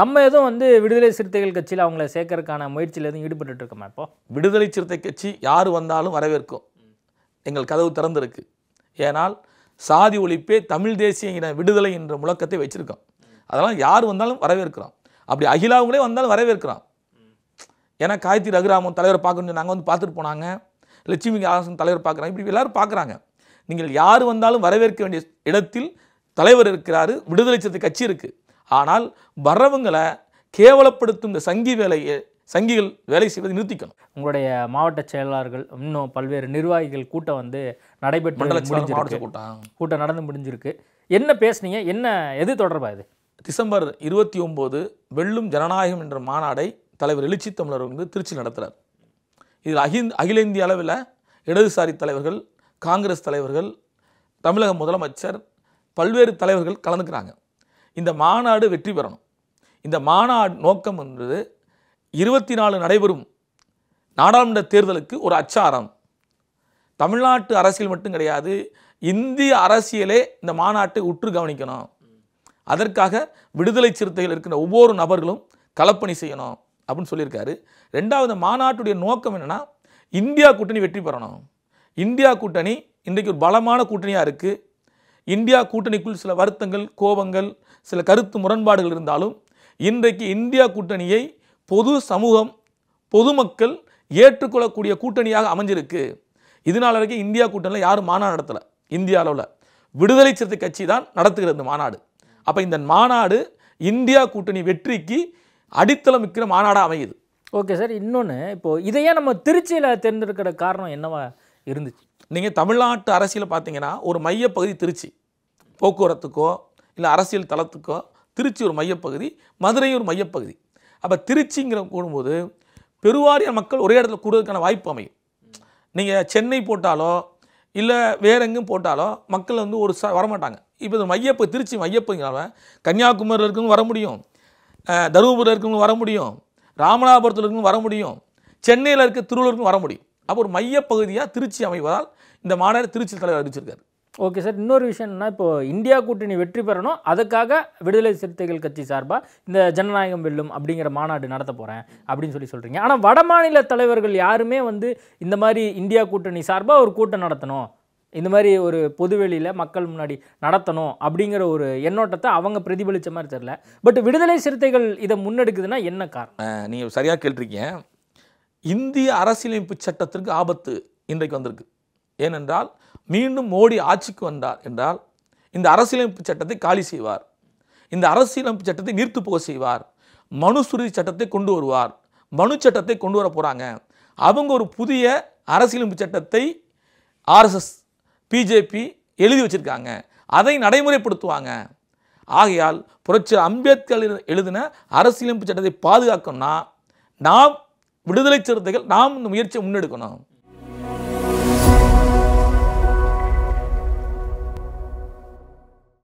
நம்ம எதுவும் வந்து விடுதலை சிறுத்தைகள் கட்சியில் அவங்கள சேர்க்கறதுக்கான முயற்சியில் எதுவும் ஈடுபட்டு இருக்கோமா இப்போ விடுதலை சிறுத்தை கட்சி யார் வந்தாலும் வரவேற்கும் எங்கள் கதவு திறந்திருக்கு ஏனால் சாதி ஒழிப்பே தமிழ் தேசிய இன விடுதலை என்ற முழக்கத்தை வச்சுருக்கோம் அதெல்லாம் யார் வந்தாலும் வரவேற்கிறோம் அப்படி அகிலாவுங்களே வந்தாலும் வரவேற்கிறோம் ஏன்னா காயத்ரி ரகுராமன் தலைவரை பார்க்கணும்னு நாங்கள் வந்து பார்த்துட்டு போனாங்க லட்சுமி ஆசன் தலைவர் பார்க்குறாங்க இப்படி எல்லோரும் பார்க்குறாங்க நீங்கள் யார் வந்தாலும் வரவேற்க வேண்டிய இடத்தில் தலைவர் இருக்கிறாரு விடுதலை சிறுத்தை கட்சி இருக்குது ஆனால் வரவங்களை கேவலப்படுத்தும் இந்த சங்கி வேலையை சங்கிகள் வேலை செய்வதை நிறுத்திக்கணும் உங்களுடைய மாவட்ட செயலாளர்கள் இன்னும் பல்வேறு நிர்வாகிகள் கூட்டம் வந்து நடைபெற்று கூட்டம் கூட்டம் நடந்து முடிஞ்சிருக்கு என்ன பேசுனீங்க என்ன எது தொடர்பாக இது டிசம்பர் இருபத்தி ஒம்போது வெள்ளும் ஜனநாயகம் என்ற மாநாடை தலைவர் எழுச்சி தமிழர் வந்து திருச்சி நடத்துகிறார் இதில் அகிந் அகில இந்திய அளவில் இடதுசாரி தலைவர்கள் காங்கிரஸ் தலைவர்கள் தமிழக முதலமைச்சர் பல்வேறு தலைவர்கள் கலந்துக்கிறாங்க இந்த மாநாடு வெற்றி பெறணும் இந்த மாநாடு நோக்கம் என்பது இருபத்தி நாலு நடைபெறும் நாடாளுமன்ற தேர்தலுக்கு ஒரு அச்சாரம் தமிழ்நாட்டு அரசியல் மட்டும் கிடையாது இந்திய அரசியலே இந்த மாநாட்டை உற்று கவனிக்கணும் அதற்காக விடுதலை சிறுத்தைகள் இருக்கிற ஒவ்வொரு நபர்களும் களப்பணி செய்யணும் அப்படின்னு சொல்லியிருக்காரு ரெண்டாவது மாநாட்டுடைய நோக்கம் என்னென்னா இந்தியா கூட்டணி வெற்றி பெறணும் இந்தியா கூட்டணி இன்றைக்கு ஒரு பலமான கூட்டணியாக இருக்குது இந்தியா கூட்டணிக்குள் சில வருத்தங்கள் கோபங்கள் சில கருத்து முரண்பாடுகள் இருந்தாலும் இன்றைக்கு இந்தியா கூட்டணியை பொது சமூகம் பொதுமக்கள் ஏற்றுக்கொள்ளக்கூடிய கூட்டணியாக அமைஞ்சிருக்கு இதனால் வரைக்கும் இந்தியா கூட்டணியில் யாரும் மாநாடு நடத்தலை இந்திய அளவில் விடுதலை சிறுத்தை கட்சி தான் நடத்துகிறது இந்த மாநாடு அப்போ இந்த மாநாடு இந்தியா கூட்டணி வெற்றிக்கு அடித்தளம் விற்கிற மாநாடாக அமையுது ஓகே சார் இன்னொன்று இப்போது இதையே நம்ம திருச்சியில் தேர்ந்தெடுக்கிற காரணம் என்னவா இருந்துச்சு நீங்கள் தமிழ்நாட்டு அரசியல் பார்த்தீங்கன்னா ஒரு மையப்பகுதி திருச்சி போக்குவரத்துக்கோ இல்லை அரசியல் தளத்துக்கோ திருச்சி ஒரு மையப்பகுதி மதுரை ஒரு மையப்பகுதி அப்போ திருச்சிங்கிற கூடும்போது பெருவாரியான மக்கள் ஒரே இடத்துல கூடுறதுக்கான வாய்ப்பு அமையும் நீங்கள் சென்னை போட்டாலோ இல்லை வேற எங்கும் போட்டாலோ மக்கள் வந்து ஒரு ச வரமாட்டாங்க இப்போ இந்த மையப்பு திருச்சி மையப்புங்கிறவ கன்னியாகுமரியில் இருக்கவங்க வர முடியும் தருமபுரியில் இருக்கவங்க வர முடியும் ராமநாதபுரத்தில் இருக்கவங்க வர முடியும் சென்னையில் இருக்க திருவள்ளூருக்கும் வர முடியும் அப்போ ஒரு மையப்பகுதியாக திருச்சி அமைவதால் இந்த மாநாடு திருச்சி தலைவர் அறிவிச்சிருக்காரு ஓகே சார் இன்னொரு விஷயம் என்ன இப்போ இந்தியா கூட்டணி வெற்றி பெறணும் அதுக்காக விடுதலை சிறுத்தைகள் கட்சி சார்பாக இந்த ஜனநாயகம் வெல்லும் அப்படிங்கிற மாநாடு நடத்த போகிறேன் அப்படின்னு சொல்லி சொல்கிறீங்க ஆனால் வட மாநில தலைவர்கள் யாருமே வந்து இந்த மாதிரி இந்தியா கூட்டணி சார்பாக ஒரு கூட்டம் நடத்தணும் இந்த மாதிரி ஒரு பொதுவெளியில் மக்கள் முன்னாடி நடத்தணும் அப்படிங்கிற ஒரு எண்ணோட்டத்தை அவங்க பிரதிபலித்த மாதிரி தெரில பட் விடுதலை சிறுத்தைகள் இதை முன்னெடுக்குதுன்னா என்ன காரணம் நீங்கள் சரியாக கேட்டிருக்கீங்க இந்திய அரசியலமைப்பு சட்டத்திற்கு ஆபத்து இன்றைக்கு வந்திருக்கு ஏனென்றால் மீண்டும் மோடி ஆட்சிக்கு வந்தார் என்றால் இந்த அரசியலமைப்பு சட்டத்தை காலி செய்வார் இந்த அரசியலமைப்பு சட்டத்தை நீர்த்து போக செய்வார் சுருதி சட்டத்தை கொண்டு வருவார் மனு சட்டத்தை கொண்டு வர போகிறாங்க அவங்க ஒரு புதிய அரசியலமைப்பு சட்டத்தை ஆர்எஸ்எஸ் பிஜேபி எழுதி வச்சுருக்காங்க அதை நடைமுறைப்படுத்துவாங்க ஆகையால் புரட்சி அம்பேத்கர் எழுதின அரசியலமைப்பு சட்டத்தை பாதுகாக்கணும்னா நாம் விடுதலை சிறுத்தைகள் நாம் இந்த முயற்சியை முன்னெடுக்கணும்